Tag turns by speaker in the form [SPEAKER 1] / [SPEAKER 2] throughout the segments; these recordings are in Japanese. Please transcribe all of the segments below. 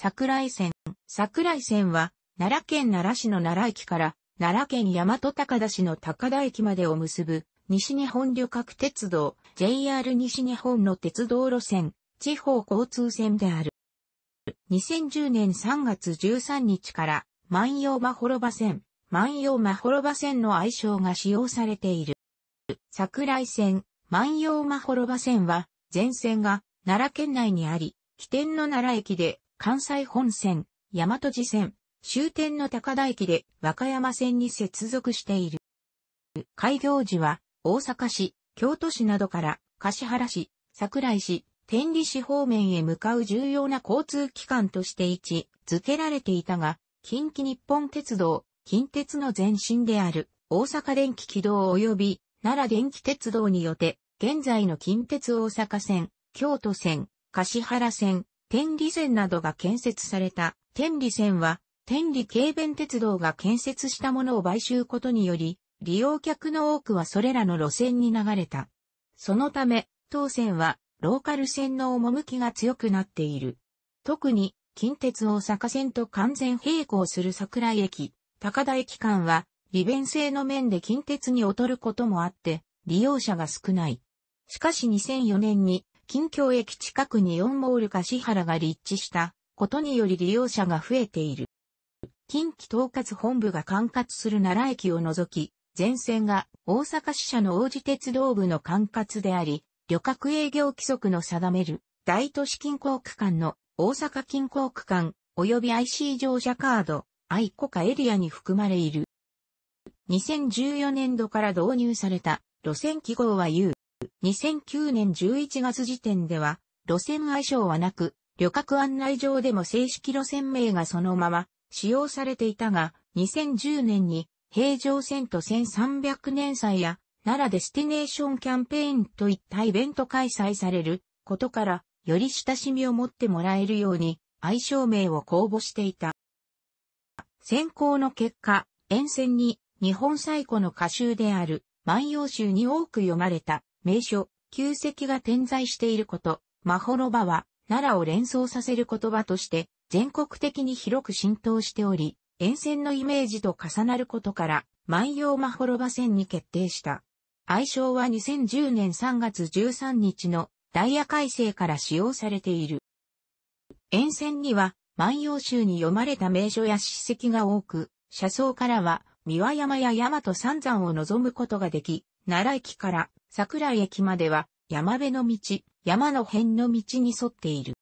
[SPEAKER 1] 桜井線。桜井線は、奈良県奈良市の奈良駅から、奈良県大和高田市の高田駅までを結ぶ、西日本旅客鉄道、JR 西日本の鉄道路線、地方交通線である。2010年3月13日から、万葉まほろば線、万葉まほろば線の愛称が使用されている。桜井線、万葉まほろば線は、全線が奈良県内にあり、起点の奈良駅で関西本線、大和寺線、終点の高田駅で和歌山線に接続している。開業時は大阪市、京都市などから柏原市、桜井市、天理市方面へ向かう重要な交通機関として位置づけられていたが、近畿日本鉄道、近鉄の前身である大阪電気軌道及び奈良電気鉄道によって、現在の近鉄大阪線、京都線、柏原線、天理線などが建設された。天理線は、天理軽便鉄道が建設したものを買収ことにより、利用客の多くはそれらの路線に流れた。そのため、当線は、ローカル線の趣が強くなっている。特に、近鉄大阪線と完全並行する桜井駅、高田駅間は、利便性の面で近鉄に劣ることもあって、利用者が少ない。しかし2004年に近況駅近くにオンモール橿原が立地したことにより利用者が増えている。近畿統括本部が管轄する奈良駅を除き、全線が大阪支社の王子鉄道部の管轄であり、旅客営業規則の定める大都市近郊区間の大阪近郊区間及び IC 乗車カード、愛国家エリアに含まれいる。2014年度から導入された路線記号は U。2009年11月時点では、路線愛称はなく、旅客案内上でも正式路線名がそのまま使用されていたが、2010年に平常線と1300年祭や奈良デスティネーションキャンペーンといったイベント開催されることから、より親しみを持ってもらえるように愛称名を公募していた。選考の結果、沿線に日本最古の歌集である万葉集に多く読まれた名所、旧跡が点在していること、マホロバは、奈良を連想させる言葉として、全国的に広く浸透しており、沿線のイメージと重なることから、万葉マホロバ線に決定した。愛称は2010年3月13日のダイヤ改正から使用されている。沿線には、万葉集に読まれた名所や史跡が多く、車窓からは、三輪山や大和三山を望むことができ、奈良駅から桜井駅までは山辺の道、山の辺の道に沿っている。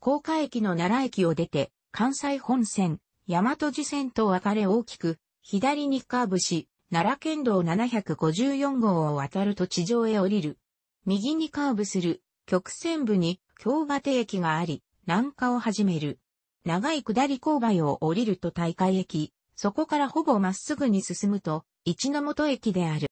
[SPEAKER 1] 高架駅の奈良駅を出て、関西本線、大和寺線と分かれ大きく、左にカーブし、奈良県道754号を渡ると地上へ降りる。右にカーブする、曲線部に京馬手駅があり、南下を始める。長い下り勾配を降りると大会駅、そこからほぼまっすぐに進むと、一の本駅である。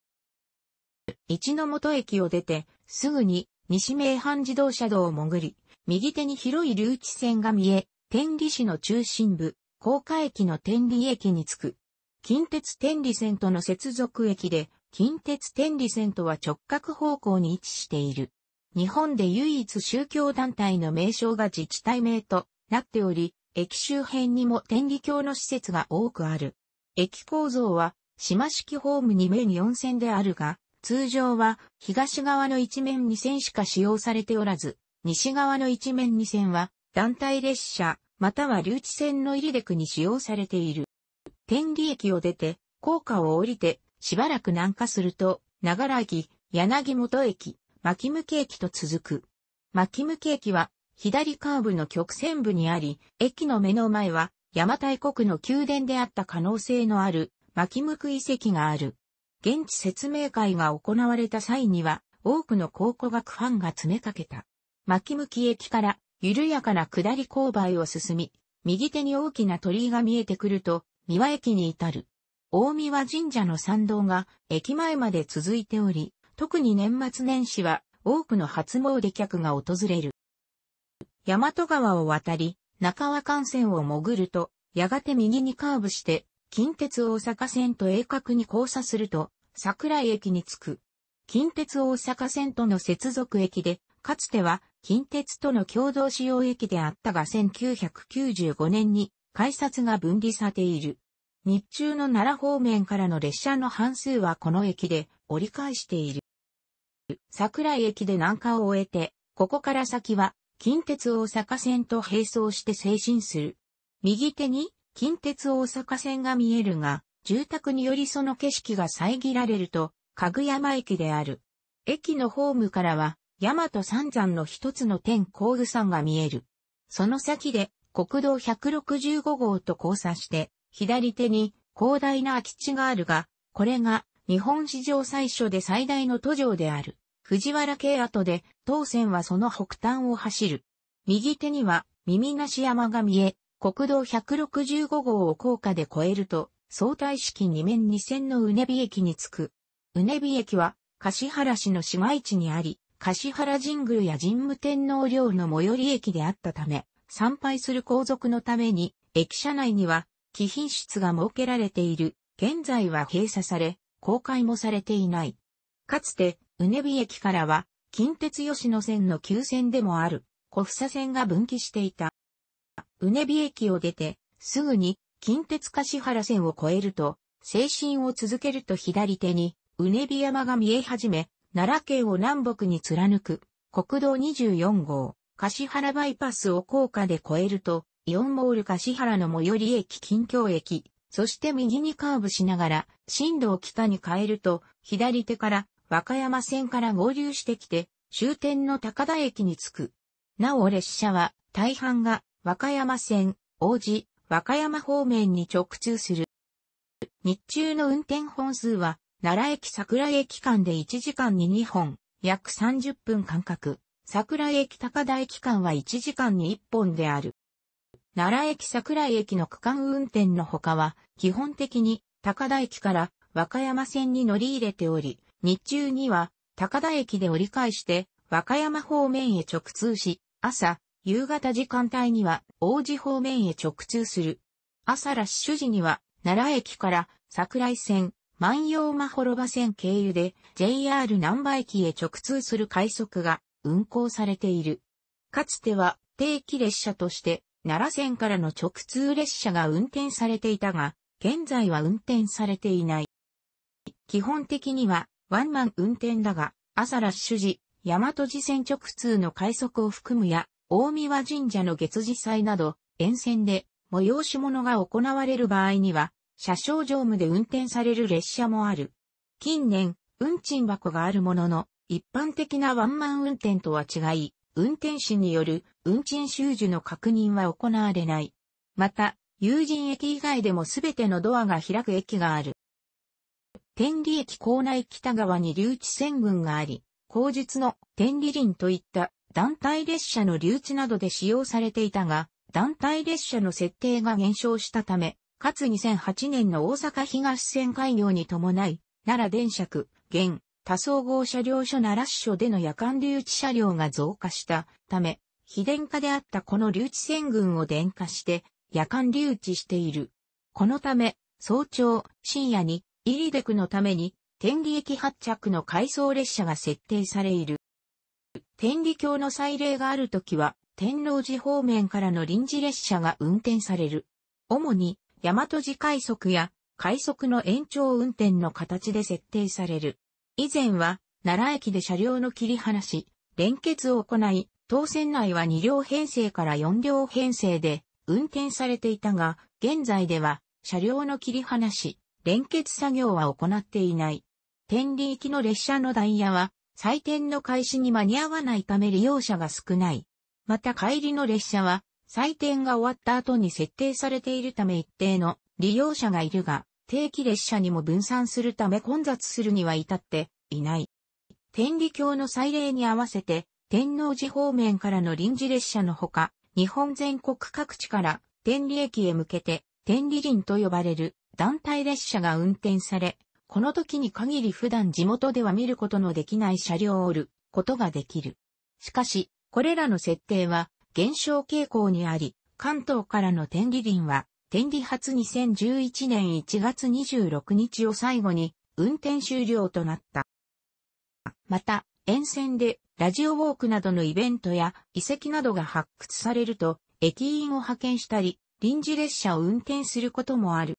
[SPEAKER 1] 一の元駅を出て、すぐに西名阪自動車道を潜り、右手に広い留置線が見え、天理市の中心部、高架駅の天理駅に着く。近鉄天理線との接続駅で、近鉄天理線とは直角方向に位置している。日本で唯一宗教団体の名称が自治体名となっており、駅周辺にも天理教の施設が多くある。駅構造は、島式ホームに面4線であるが、通常は東側の一面2線しか使用されておらず、西側の一面2線は団体列車または留置線の入り出に使用されている。天理駅を出て、高架を降りて、しばらく南下すると、長良駅、柳本駅、牧向駅と続く。牧向駅は、左カーブの曲線部にあり、駅の目の前は、邪馬台国の宮殿であった可能性のある、牧向遺跡がある。現地説明会が行われた際には、多くの考古学ファンが詰めかけた。巻向き駅から緩やかな下り勾配を進み、右手に大きな鳥居が見えてくると、三輪駅に至る。大三輪神社の参道が駅前まで続いており、特に年末年始は多くの初詣客が訪れる。大和川を渡り、中和幹線を潜ると、やがて右にカーブして近鉄大阪線と鋭角に交差すると、桜井駅に着く。近鉄大阪線との接続駅で、かつては近鉄との共同使用駅であったが1995年に改札が分離されている。日中の奈良方面からの列車の半数はこの駅で折り返している。桜井駅で南下を終えて、ここから先は近鉄大阪線と並走して前進する。右手に近鉄大阪線が見えるが、住宅によりその景色が遮られると、かぐやま駅である。駅のホームからは、大和三山の一つの天工具山が見える。その先で、国道165号と交差して、左手に広大な空き地があるが、これが日本史上最初で最大の都城である。藤原系跡で、当線はその北端を走る。右手には耳なし山が見え、国道165号を高架で越えると、相対式2面2線のうねび駅に着く。うねび駅は、柏原市の市街地にあり、柏原神宮や神武天皇陵の最寄り駅であったため、参拝する皇族のために、駅舎内には、貴賓室が設けられている。現在は閉鎖され、公開もされていない。かつて、うねび駅からは、近鉄吉野線の急線でもある、小房線が分岐していた。うねび駅を出て、すぐに近鉄柏原線を越えると、精神を続けると左手に、うねび山が見え始め、奈良県を南北に貫く、国道24号、柏原バイパスを高架で越えると、イオンモール柏原の最寄り駅近京駅、そして右にカーブしながら、進路を北に変えると、左手から、和歌山線から合流してきて、終点の高田駅に着く。なお列車は、大半が和歌山線、王子、和歌山方面に直通する。日中の運転本数は、奈良駅桜駅間で1時間に2本、約30分間隔。桜駅高台駅間は1時間に1本である。奈良駅桜駅の区間運転のほかは、基本的に高田駅から和歌山線に乗り入れており、日中には高田駅で折り返して和歌山方面へ直通し、朝夕方時間帯には王子方面へ直通する。朝ラッシュ時には奈良駅から桜井線、万葉まほろば線経由で JR 南波駅へ直通する快速が運行されている。かつては定期列車として奈良線からの直通列車が運転されていたが、現在は運転されていない。基本的にはワンマン運転だが、朝ラッシュ時、大和路線直通の快速を含むや、大神神社の月次祭など、沿線で催し物が行われる場合には、車掌乗務で運転される列車もある。近年、運賃箱があるものの、一般的なワンマン運転とは違い、運転士による運賃収受の確認は行われない。また、有人駅以外でもすべてのドアが開く駅がある。天理駅構内北側に留置線群があり、後述の天理林といった団体列車の留置などで使用されていたが、団体列車の設定が減少したため、かつ2008年の大阪東線開業に伴い、奈良電車区、現、多総合車両所奈良支所での夜間留置車両が増加したため、非電化であったこの留置線群を電化して夜間留置している。このため、早朝、深夜に、イリデクのために、天理駅発着の回送列車が設定されいる。天理教の祭礼があるときは、天王寺方面からの臨時列車が運転される。主に、大和寺快速や快速の延長運転の形で設定される。以前は、奈良駅で車両の切り離し、連結を行い、当線内は2両編成から4両編成で運転されていたが、現在では、車両の切り離し、連結作業は行っていない。天理行きの列車のダイヤは、祭典の開始に間に合わないため利用者が少ない。また帰りの列車は、祭典が終わった後に設定されているため一定の利用者がいるが、定期列車にも分散するため混雑するには至っていない。天理教の祭礼に合わせて、天王寺方面からの臨時列車のほか、日本全国各地から天理駅へ向けて、天理林と呼ばれる団体列車が運転され、この時に限り普段地元では見ることのできない車両を売ることができる。しかし、これらの設定は減少傾向にあり、関東からの天理輪は、天理発2011年1月26日を最後に運転終了となった。また、沿線でラジオウォークなどのイベントや遺跡などが発掘されると、駅員を派遣したり、臨時列車を運転することもある。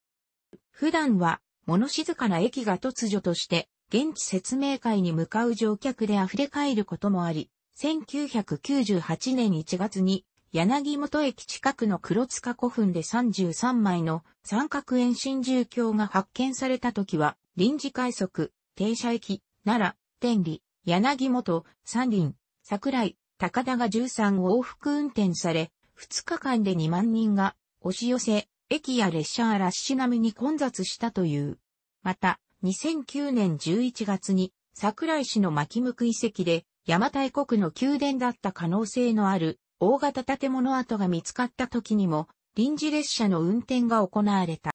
[SPEAKER 1] 普段は物静かな駅が突如として、現地説明会に向かう乗客で溢れ返ることもあり、1998年1月に、柳本駅近くの黒塚古墳で33枚の三角円新住居が発見された時は、臨時快速、停車駅、奈良、天理、柳本、三輪、桜井、高田が13往復運転され、2日間で2万人が押し寄せ、駅や列車はらッし並みに混雑したという。また、2009年11月に桜井市の巻向遺跡で山大国の宮殿だった可能性のある大型建物跡が見つかった時にも臨時列車の運転が行われた。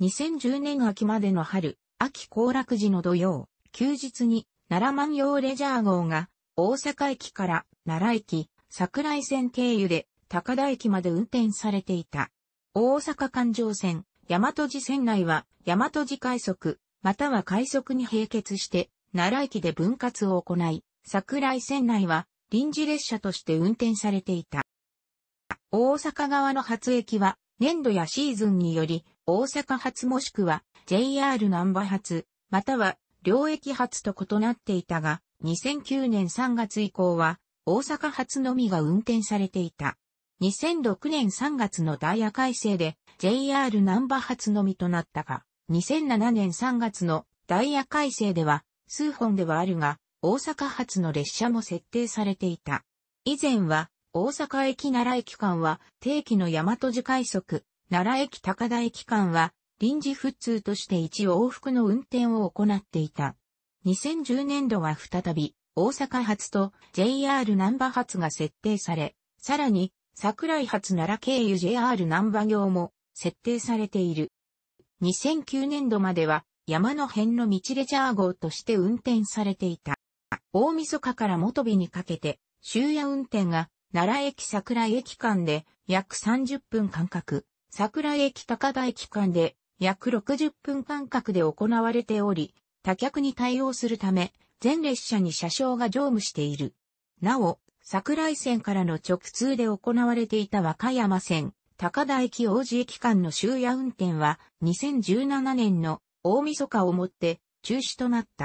[SPEAKER 1] 2010年秋までの春、秋行楽時の土曜、休日に奈良万葉レジャー号が大阪駅から奈良駅、桜井線経由で高田駅まで運転されていた。大阪環状線、大和路線内は、大和路快速、または快速に並結して、奈良駅で分割を行い、桜井線内は、臨時列車として運転されていた。大阪側の発駅は、年度やシーズンにより、大阪発もしくは JR 南波発、または両駅発と異なっていたが、2009年3月以降は、大阪発のみが運転されていた。2006年3月のダイヤ改正で JR 南波発のみとなったが、2007年3月のダイヤ改正では、数本ではあるが、大阪発の列車も設定されていた。以前は、大阪駅奈良駅間は定期の大和次快速、奈良駅高田駅間は臨時普通として一往復の運転を行っていた。2010年度は再び大阪発と JR 南波発が設定され、さらに桜井発奈良経由 JR 南波行も設定されている。2009年度までは山の辺の道レジャー号として運転されていた。大晦日から元日にかけて終夜運転が奈良駅桜井駅間で約30分間隔、桜井駅高田駅間で約60分間隔で行われており、多客に対応するため、全列車に車掌が乗務している。なお、桜井線からの直通で行われていた和歌山線、高田駅王子駅間の終夜運転は2017年の大晦日をもって中止となった。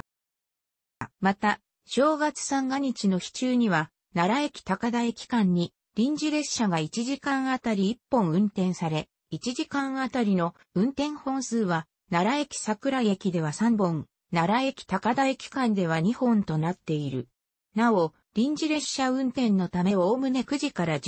[SPEAKER 1] また、正月三が日の日中には、奈良駅高田駅間に臨時列車が1時間あたり1本運転され、1時間あたりの運転本数は、奈良駅桜井駅では3本、奈良駅高田駅間では2本となっている。なお、臨時列車運転のためおおむね9時から17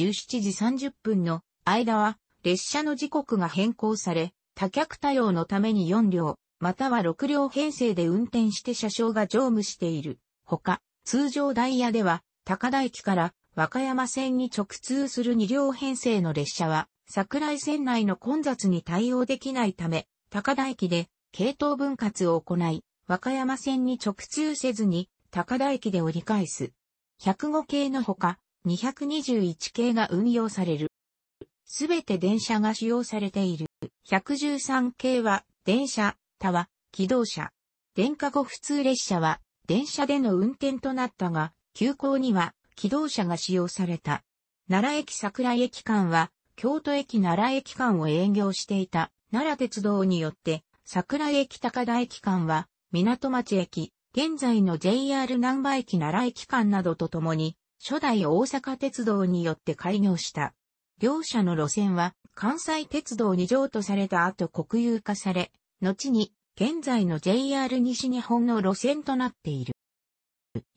[SPEAKER 1] 時30分の間は列車の時刻が変更され、多客対応のために4両、または6両編成で運転して車掌が乗務している。ほか、通常ダイヤでは、高田駅から和歌山線に直通する2両編成の列車は、桜井線内の混雑に対応できないため、高田駅で系統分割を行い、和歌山線に直通せずに高田駅で折り返す。105系のほか、221系が運用される。すべて電車が使用されている。113系は、電車、他は、機動車。電化後普通列車は、電車での運転となったが、急行には、機動車が使用された。奈良駅桜井駅間は、京都駅奈良駅間を営業していた、奈良鉄道によって、桜井駅高田駅間は、港町駅、現在の JR 南波駅奈良駅間などとともに、初代大阪鉄道によって開業した。両社の路線は、関西鉄道に譲渡された後国有化され、後に、現在の JR 西日本の路線となっている。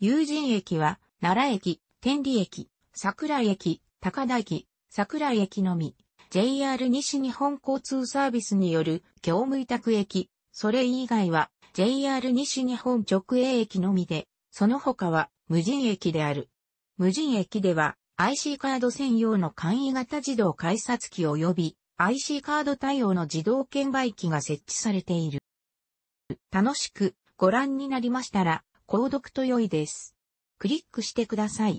[SPEAKER 1] 友人駅は、奈良駅、天理駅、桜駅、高田駅、桜駅のみ、JR 西日本交通サービスによる業務委託駅、それ以外は JR 西日本直営駅のみで、その他は無人駅である。無人駅では IC カード専用の簡易型自動改札機及び IC カード対応の自動券売機が設置されている。楽しくご覧になりましたら、購読と良いです。クリックしてください。